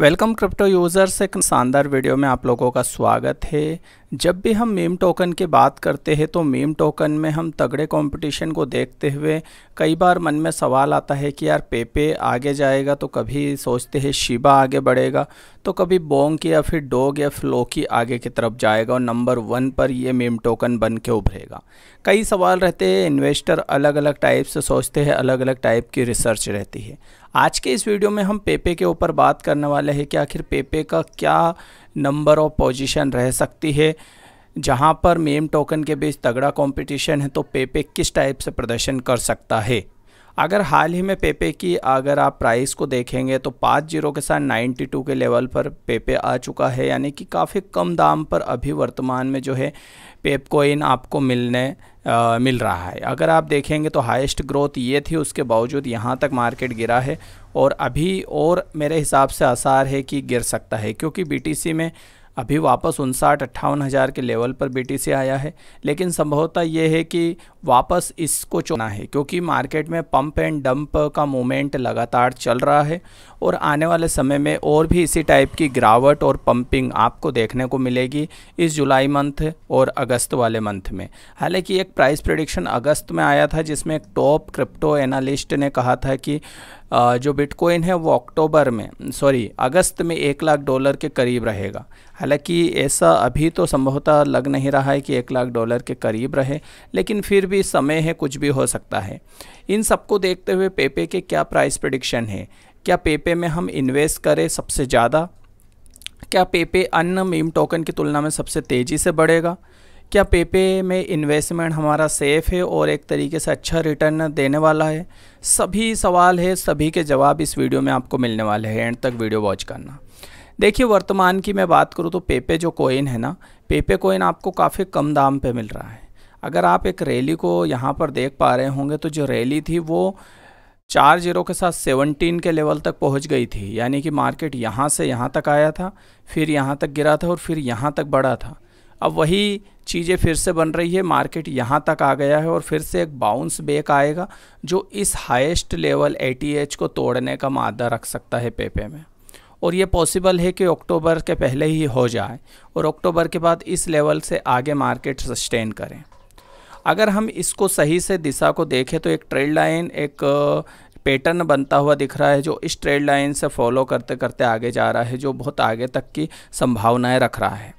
welcome crypto users एक शानदार video में आप लोगों का स्वागत है जब भी हम मीम टोकन की बात करते हैं तो मीम टोकन में हम तगड़े कंपटीशन को देखते हुए कई बार मन में सवाल आता है कि यार पेपे आगे जाएगा तो कभी सोचते हैं शिबा आगे बढ़ेगा तो कभी बोंग या फिर डोग या फ्लोकी आगे की तरफ जाएगा और नंबर वन पर ये मीम टोकन बन के उभरेगा कई सवाल रहते हैं इन्वेस्टर अलग अलग टाइप से सोचते हैं अलग अलग टाइप की रिसर्च रहती है आज के इस वीडियो में हम पेपे के ऊपर बात करने वाले हैं कि आखिर पेपे का क्या नंबर ऑफ पोजीशन रह सकती है जहां पर मेम टोकन के बीच तगड़ा कंपटीशन है तो पेपे किस टाइप से प्रदर्शन कर सकता है अगर हाल ही में पेपे की अगर आप प्राइस को देखेंगे तो पाँच जीरो के साथ नाइन्टी टू के लेवल पर पेपे आ चुका है यानी कि काफ़ी कम दाम पर अभी वर्तमान में जो है पेपकोइन आपको मिलने आ, मिल रहा है अगर आप देखेंगे तो हाईएस्ट ग्रोथ ये थी उसके बावजूद यहाँ तक मार्केट गिरा है और अभी और मेरे हिसाब से आसार है कि गिर सकता है क्योंकि बीटीसी में अभी वापस उनसाठ अट्ठावन हज़ार के लेवल पर बीटीसी आया है लेकिन संभवतः यह है कि वापस इसको चुना है क्योंकि मार्केट में पंप एंड डंप का मूवमेंट लगातार चल रहा है और आने वाले समय में और भी इसी टाइप की गिरावट और पंपिंग आपको देखने को मिलेगी इस जुलाई मंथ और अगस्त वाले मंथ में हालांकि एक प्राइस प्रडिक्शन अगस्त में आया था जिसमें एक टॉप क्रिप्टो एनालिस्ट ने कहा था कि जो बिटकॉइन है वो अक्टूबर में सॉरी अगस्त में एक लाख डॉलर के करीब रहेगा हालांकि ऐसा अभी तो संभवतः लग नहीं रहा है कि एक लाख डॉलर के करीब रहे लेकिन फिर भी समय है कुछ भी हो सकता है इन सबको देखते हुए पेपे के क्या प्राइस प्रडिक्शन है क्या पेपे में हम इन्वेस्ट करें सबसे ज़्यादा क्या पेपे अन्य मीम टोकन की तुलना में सबसे तेज़ी से बढ़ेगा क्या पेपे में इन्वेस्टमेंट हमारा सेफ़ है और एक तरीके से अच्छा रिटर्न देने वाला है सभी सवाल है सभी के जवाब इस वीडियो में आपको मिलने वाले हैं एंड तक वीडियो वॉच करना देखिए वर्तमान की मैं बात करूँ तो पेपे जो कोइन है ना पेपे कोइन आपको काफ़ी कम दाम पे मिल रहा है अगर आप एक रैली को यहाँ पर देख पा रहे होंगे तो जो रैली थी वो चार जीरो के साथ सेवनटीन के लेवल तक पहुँच गई थी यानी कि मार्केट यहाँ से यहाँ तक आया था फिर यहाँ तक गिरा था और फिर यहाँ तक बढ़ा था अब वही चीज़ें फिर से बन रही है मार्केट यहाँ तक आ गया है और फिर से एक बाउंस बैक आएगा जो इस हाईएस्ट लेवल ए को तोड़ने का मादा रख सकता है पेपे में और ये पॉसिबल है कि अक्टूबर के पहले ही हो जाए और अक्टूबर के बाद इस लेवल से आगे मार्केट सस्टेन करें अगर हम इसको सही से दिशा को देखें तो एक ट्रेड लाइन एक पैटर्न बनता हुआ दिख रहा है जो इस ट्रेड लाइन से फॉलो करते करते आगे जा रहा है जो बहुत आगे तक की संभावनाएं रख रहा है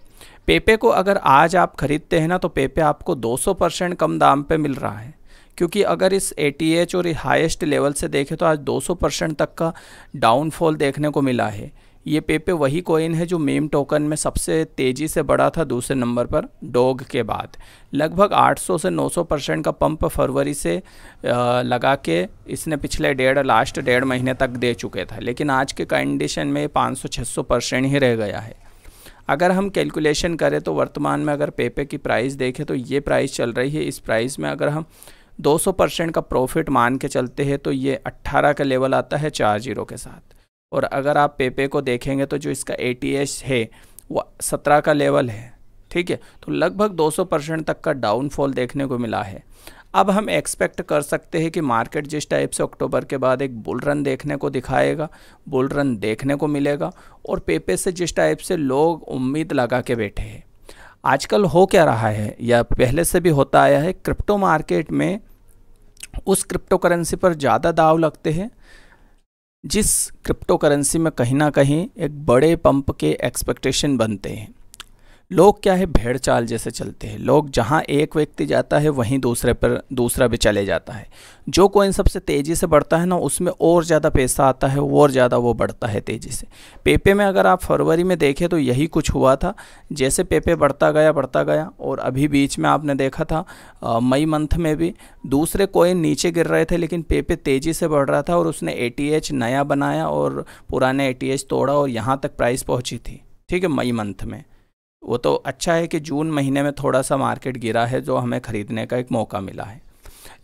पेपे को अगर आज आप ख़रीदते हैं ना तो पेपे आपको 200 परसेंट कम दाम पे मिल रहा है क्योंकि अगर इस ए और हाईएस्ट लेवल से देखें तो आज 200 परसेंट तक का डाउनफॉल देखने को मिला है ये पेपे वही कोइन है जो मेम टोकन में सबसे तेज़ी से बढ़ा था दूसरे नंबर पर डोग के बाद लगभग 800 से 900 परसेंट का पंप फरवरी से लगा के इसने पिछले डेढ़ लास्ट डेढ़ महीने तक दे चुके था लेकिन आज के कंडीशन में 500 सौ परसेंट ही रह गया है अगर हम कैलकुलेशन करें तो वर्तमान में अगर पेपे की प्राइस देखें तो ये प्राइस चल रही है इस प्राइस में अगर हम 200 परसेंट का प्रॉफिट मान के चलते हैं तो ये 18 का लेवल आता है चार जीरो के साथ और अगर आप पेपे को देखेंगे तो जो इसका ए है वो सत्रह का लेवल है ठीक है तो लगभग 200 परसेंट तक का डाउनफॉल देखने को मिला है अब हम एक्सपेक्ट कर सकते हैं कि मार्केट जिस टाइप से अक्टूबर के बाद एक बुल रन देखने को दिखाएगा बुल रन देखने को मिलेगा और पेपे से जिस टाइप से लोग उम्मीद लगा के बैठे हैं आजकल हो क्या रहा है या पहले से भी होता आया है क्रिप्टो मार्केट में उस क्रिप्टो करेंसी पर ज़्यादा दाव लगते हैं जिस क्रिप्टो करेंसी में कहीं ना कहीं एक बड़े पंप के एक्सपेक्टेशन बनते हैं लोग क्या है भेड़ चाल जैसे चलते हैं लोग जहाँ एक व्यक्ति जाता है वहीं दूसरे पर दूसरा भी चले जाता है जो कोइन सबसे तेज़ी से बढ़ता है ना उसमें और ज़्यादा पैसा आता है और ज़्यादा वो बढ़ता है तेज़ी से पेपे में अगर आप फरवरी में देखें तो यही कुछ हुआ था जैसे पेपे बढ़ता गया बढ़ता गया और अभी बीच में आपने देखा था मई मंथ में भी दूसरे कोइन नीचे गिर रहे थे लेकिन पेपे तेज़ी से बढ़ रहा था और उसने ए नया बनाया और पुराने ए तोड़ा और यहाँ तक प्राइस पहुँची थी ठीक है मई मंथ में वो तो अच्छा है कि जून महीने में थोड़ा सा मार्केट गिरा है जो हमें ख़रीदने का एक मौका मिला है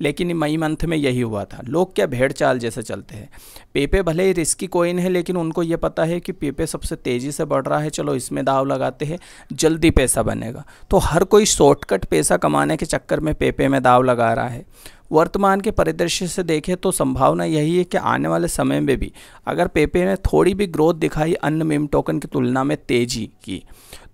लेकिन मई मंथ में यही हुआ था लोग क्या भेड़ चाल जैसे चलते हैं पेपे भले ही रिस्की कोइन है लेकिन उनको ये पता है कि पेपे सबसे तेज़ी से बढ़ रहा है चलो इसमें दाव लगाते हैं जल्दी पैसा बनेगा तो हर कोई शॉर्टकट पैसा कमाने के चक्कर में पेपे में दाव लगा रहा है वर्तमान के परिदृश्य से देखें तो संभावना यही है कि आने वाले समय में भी अगर पेपे ने थोड़ी भी ग्रोथ दिखाई अन्य मेम टोकन की तुलना में तेज़ी की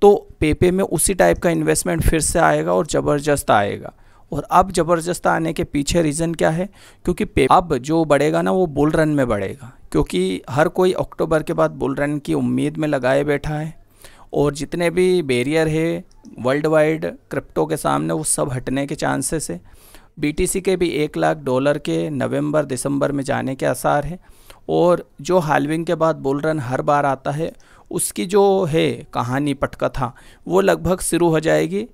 तो पेपे में उसी टाइप का इन्वेस्टमेंट फिर से आएगा और ज़बरदस्त आएगा और अब ज़बरदस्त आने के पीछे रीज़न क्या है क्योंकि पे अब जो बढ़ेगा ना वो बुल रन में बढ़ेगा क्योंकि हर कोई अक्टूबर के बाद बुल रन की उम्मीद में लगाए बैठा है और जितने भी बैरियर है वर्ल्ड वाइड क्रिप्टो के सामने वो सब हटने के चांसेस है बी के भी एक लाख डॉलर के नवंबर दिसंबर में जाने के आसार हैं और जो हालविंग के बाद बुल रन हर बार आता है उसकी जो है कहानी पटकथा वो लगभग शुरू हो जाएगी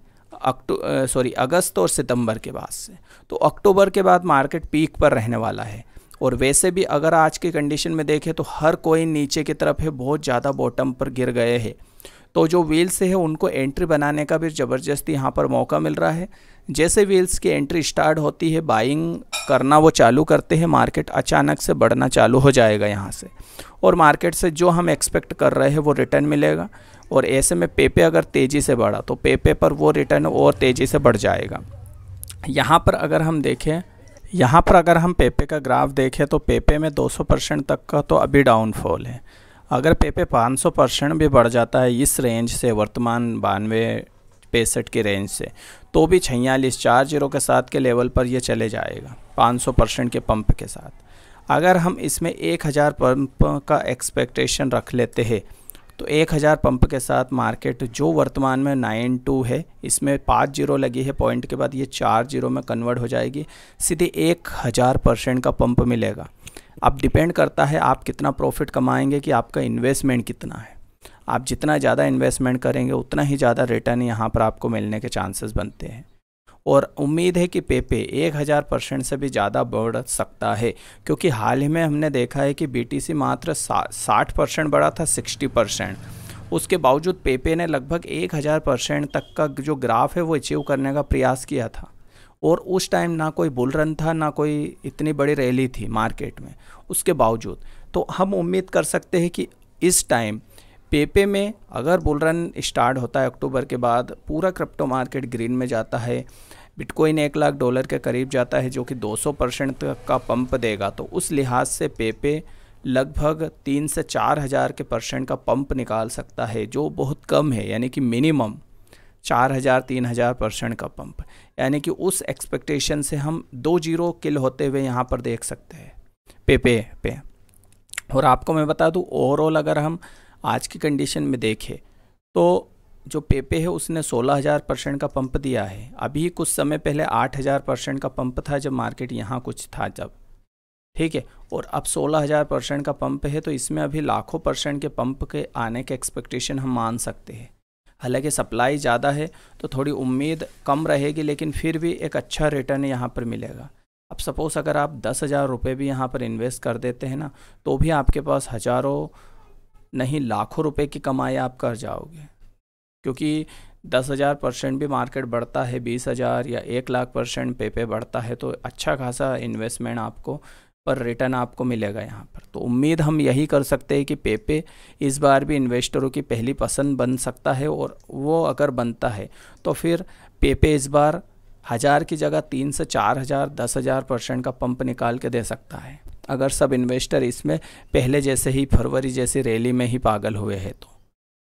अक्टू सॉरी अगस्त और सितंबर के बाद से तो अक्टूबर के बाद मार्केट पीक पर रहने वाला है और वैसे भी अगर आज की कंडीशन में देखें तो हर कोई नीचे की तरफ है बहुत ज़्यादा बॉटम पर गिर गए हैं तो जो वेल्स से है उनको एंट्री बनाने का भी ज़बरदस्ती यहाँ पर मौका मिल रहा है जैसे वेल्स की एंट्री स्टार्ट होती है बाइंग करना वो चालू करते हैं मार्केट अचानक से बढ़ना चालू हो जाएगा यहाँ से और मार्केट से जो हम एक्सपेक्ट कर रहे हैं वो रिटर्न मिलेगा और ऐसे में पे पे अगर तेज़ी से बढ़ा तो पे पे पर वो रिटर्न और तेज़ी से बढ़ जाएगा यहाँ पर अगर हम देखें यहाँ पर अगर हम पेपे का ग्राफ देखें तो पेपे में 200 परसेंट तक का तो अभी डाउनफॉल है अगर पाँच सौ परसेंट भी बढ़ जाता है इस रेंज से वर्तमान बानवे पैंसठ की रेंज से तो भी छियालीस चार जीरो के साथ के लेवल पर यह चले जाएगा 500 परसेंट के पंप के साथ अगर हम इसमें 1000 पंप का एक्सपेक्टेशन रख लेते हैं तो 1000 पंप के साथ मार्केट जो वर्तमान में नाइन टू है इसमें पाँच जीरो लगी है पॉइंट के बाद ये चार जीरो में कन्वर्ट हो जाएगी सीधे एक हज़ार परसेंट का पंप मिलेगा अब डिपेंड करता है आप कितना प्रॉफिट कमाएंगे कि आपका इन्वेस्टमेंट कितना है आप जितना ज़्यादा इन्वेस्टमेंट करेंगे उतना ही ज़्यादा रिटर्न यहाँ पर आपको मिलने के चांसेस बनते हैं और उम्मीद है कि पेपे एक हज़ार परसेंट से भी ज़्यादा बढ़ सकता है क्योंकि हाल ही में हमने देखा है कि बी मात्र साठ परसेंट बढ़ा था सिक्सटी परसेंट उसके बावजूद पेपे ने लगभग एक हज़ार परसेंट तक का जो ग्राफ है वो अचीव करने का प्रयास किया था और उस टाइम ना कोई बुल रन था ना कोई इतनी बड़ी रैली थी मार्केट में उसके बावजूद तो हम उम्मीद कर सकते हैं कि इस टाइम पेपे में अगर बुल रन स्टार्ट होता है अक्टूबर के बाद पूरा क्रिप्टो मार्केट ग्रीन में जाता है बिटकॉइन एक लाख डॉलर के करीब जाता है जो कि 200 परसेंट का पंप देगा तो उस लिहाज से पेपे लगभग तीन से चार हज़ार के परसेंट का पंप निकाल सकता है जो बहुत कम है यानी कि मिनिमम चार हज़ार तीन हज़ार परसेंट का पंप यानी कि उस एक्सपेक्टेशन से हम दो जीरो किल होते हुए यहाँ पर देख सकते हैं पे पे पे और आपको मैं बता दूँ ओवरऑल अगर हम आज की कंडीशन में देखें तो जो पेपे है उसने 16000 परसेंट का पंप दिया है अभी कुछ समय पहले 8000 परसेंट का पंप था जब मार्केट यहाँ कुछ था जब ठीक है और अब 16000 परसेंट का पंप है तो इसमें अभी लाखों परसेंट के पंप के आने के एक्सपेक्टेशन हम मान सकते हैं हालांकि सप्लाई ज़्यादा है तो थोड़ी उम्मीद कम रहेगी लेकिन फिर भी एक अच्छा रिटर्न यहाँ पर मिलेगा अब सपोज़ अगर आप दस हज़ार रुपये भी यहाँ पर इन्वेस्ट कर देते हैं ना तो भी आपके पास हज़ारों नहीं लाखों रुपए की कमाई आप कर जाओगे क्योंकि दस हज़ार परसेंट भी मार्केट बढ़ता है बीस हज़ार या एक लाख परसेंट पे पे बढ़ता है तो अच्छा खासा इन्वेस्टमेंट आपको पर रिटर्न आपको मिलेगा यहाँ पर तो उम्मीद हम यही कर सकते हैं कि पेपे इस बार भी इन्वेस्टरों की पहली पसंद बन सकता है और वो अगर बनता है तो फिर पेपे इस बार हज़ार की जगह तीन से चार हज़ार दस हज़ार परसेंट का पंप निकाल के दे सकता है अगर सब इन्वेस्टर इसमें पहले जैसे ही फरवरी जैसी रैली में ही पागल हुए हैं तो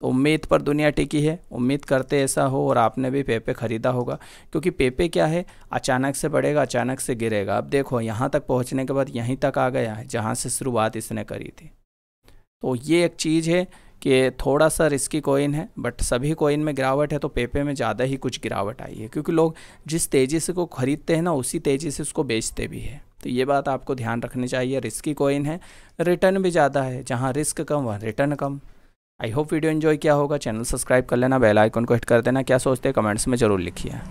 उम्मीद पर दुनिया टिकी है उम्मीद करते ऐसा हो और आपने भी पेपे ख़रीदा होगा क्योंकि पेपे क्या है अचानक से बढ़ेगा अचानक से गिरेगा अब देखो यहाँ तक पहुँचने के बाद यहीं तक आ गया है जहाँ से शुरुआत इसने करी थी तो ये एक चीज़ है कि थोड़ा सा रिस्की कोइन है बट सभी कोइन में गिरावट है तो पेपे में ज़्यादा ही कुछ गिरावट आई है क्योंकि लोग जिस तेज़ी से को ख़रीदते हैं ना उसी तेज़ी से उसको बेचते भी है तो ये बात आपको ध्यान रखनी चाहिए रिस्की कोइन है रिटर्न भी ज़्यादा है जहाँ रिस्क कम वहाँ रिटर्न कम आई होप वीडियो एंजॉय किया होगा चैनल सब्सक्राइब कर लेना बेल आइकन को हिट कर देना क्या सोचते हैं कमेंट्स में जरूर लिखिए